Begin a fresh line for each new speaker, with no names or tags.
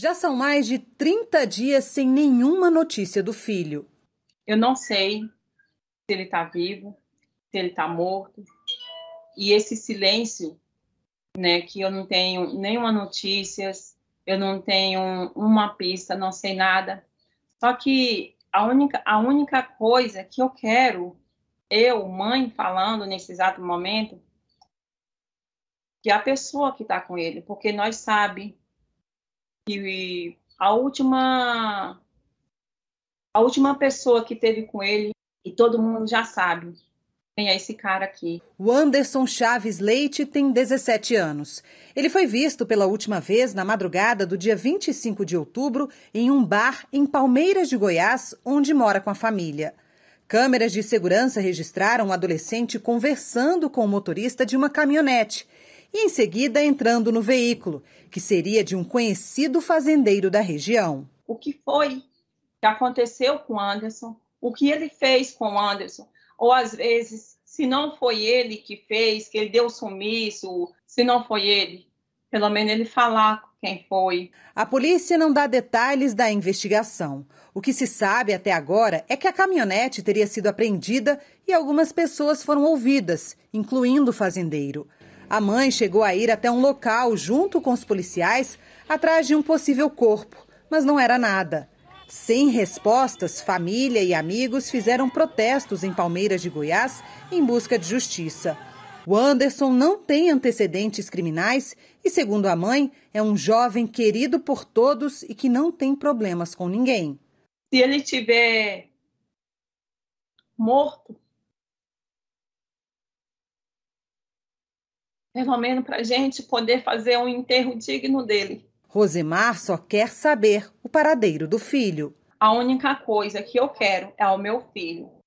Já são mais de 30 dias sem nenhuma notícia do filho. Eu não
sei se ele está vivo, se ele está morto. E esse silêncio, né, que eu não tenho nenhuma notícia, eu não tenho uma pista, não sei nada. Só que a única, a única coisa que eu quero, eu, mãe, falando nesse exato momento, que a pessoa que está com ele, porque nós sabe que a última a última pessoa que teve com ele e todo mundo já sabe quem é esse cara aqui.
O Anderson Chaves Leite tem 17 anos. Ele foi visto pela última vez na madrugada do dia 25 de outubro em um bar em Palmeiras de Goiás, onde mora com a família. Câmeras de segurança registraram o um adolescente conversando com o motorista de uma caminhonete e em seguida entrando no veículo, que seria de um conhecido fazendeiro da região.
O que foi que aconteceu com Anderson? O que ele fez com Anderson? Ou às vezes, se não foi ele que fez, que ele deu sumiço, se não foi ele, pelo menos ele falar quem foi. A
polícia não dá detalhes da investigação. O que se sabe até agora é que a caminhonete teria sido apreendida e algumas pessoas foram ouvidas, incluindo o fazendeiro. A mãe chegou a ir até um local junto com os policiais atrás de um possível corpo, mas não era nada. Sem respostas, família e amigos fizeram protestos em Palmeiras de Goiás em busca de justiça. O Anderson não tem antecedentes criminais e, segundo a mãe, é um jovem querido por todos e que não tem problemas com ninguém.
Se ele tiver
morto,
pelo menos para a gente poder fazer um enterro digno dele.
Rosemar só quer saber o paradeiro do filho.
A única coisa que eu quero é o meu filho.